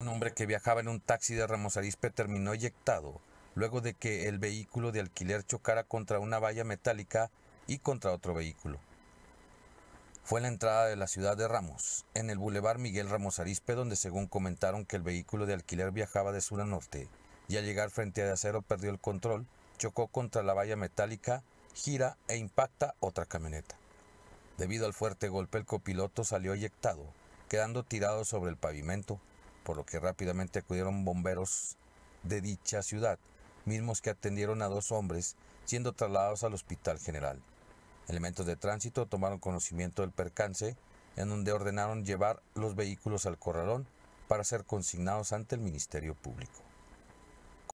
Un hombre que viajaba en un taxi de Ramos Arispe terminó eyectado luego de que el vehículo de alquiler chocara contra una valla metálica y contra otro vehículo. Fue en la entrada de la ciudad de Ramos, en el bulevar Miguel Ramos Arispe, donde según comentaron que el vehículo de alquiler viajaba de sur a norte y al llegar frente a de acero perdió el control, chocó contra la valla metálica, gira e impacta otra camioneta. Debido al fuerte golpe el copiloto salió eyectado, quedando tirado sobre el pavimento, por lo que rápidamente acudieron bomberos de dicha ciudad, mismos que atendieron a dos hombres siendo trasladados al Hospital General. Elementos de tránsito tomaron conocimiento del percance, en donde ordenaron llevar los vehículos al corralón para ser consignados ante el Ministerio Público.